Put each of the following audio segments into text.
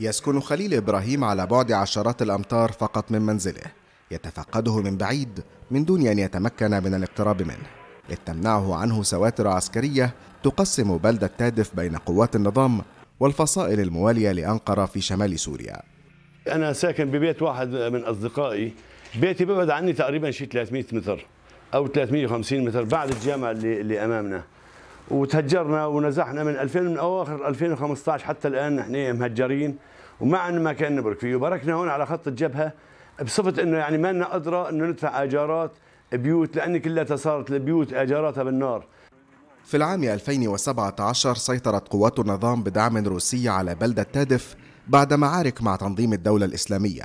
يسكن خليل إبراهيم على بعد عشرات الأمتار فقط من منزله يتفقده من بعيد من دون أن يتمكن من الاقتراب منه إذ تمنعه عنه سواتر عسكرية تقسم بلدة تادف بين قوات النظام والفصائل الموالية لأنقرة في شمال سوريا أنا ساكن ببيت واحد من أصدقائي بيتي ببعد عني تقريبا شي 300 متر أو 350 متر بعد الجامعة اللي, اللي أمامنا وتهجرنا ونزحنا من 2000 من اواخر 2015 حتى الان نحن مهجرين وما عندنا مكان نبرك فيه وبركنا هون على خط الجبهه بصفه انه يعني ما لنا قدره انه ندفع اجارات بيوت لان كلها صارت البيوت اجاراتها بالنار في العام 2017 سيطرت قوات النظام بدعم روسي على بلدة تادف بعد معارك مع تنظيم الدولة الإسلامية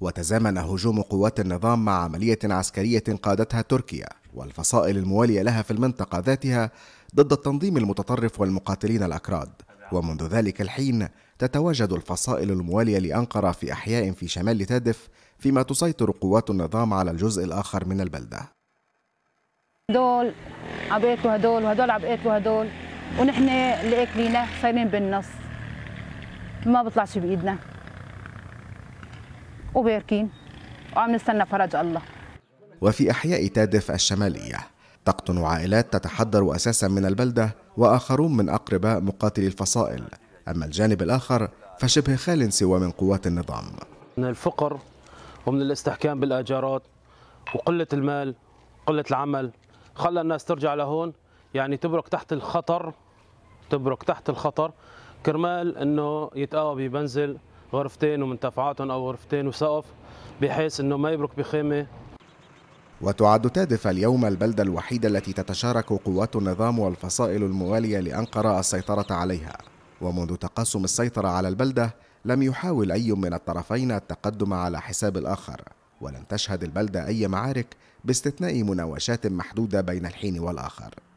وتزامن هجوم قوات النظام مع عملية عسكرية قادتها تركيا والفصائل الموالية لها في المنطقة ذاتها ضد التنظيم المتطرف والمقاتلين الأكراد ومنذ ذلك الحين تتواجد الفصائل الموالية لأنقرة في أحياء في شمال تادف فيما تسيطر قوات النظام على الجزء الآخر من البلدة هدول عبيت وهدول وهدول عبيت وهدول ونحن اللي اكلينا صايرين بالنص ما بطلعش بايدنا وباركين وعم نستنى فرج الله وفي احياء تادف الشماليه تقطن عائلات تتحدر أساسا من البلدة وآخرون من أقرباء مقاتلي الفصائل أما الجانب الآخر فشبه خال سوى من قوات النظام من الفقر ومن الاستحكام بالآجارات وقلة المال قلة العمل خلى الناس ترجع لهون يعني تبرك تحت الخطر تبرك تحت الخطر كرمال انه يتقاوى بمنزل غرفتين ومنتفعاتهم او غرفتين وسقف بحيث انه ما يبرك بخيمه وتعد تادف اليوم البلدة الوحيدة التي تتشارك قوات النظام والفصائل الموالية لأنقرة السيطرة عليها ومنذ تقاسم السيطرة على البلدة لم يحاول أي من الطرفين التقدم على حساب الآخر ولم تشهد البلدة أي معارك باستثناء مناوشات محدودة بين الحين والآخر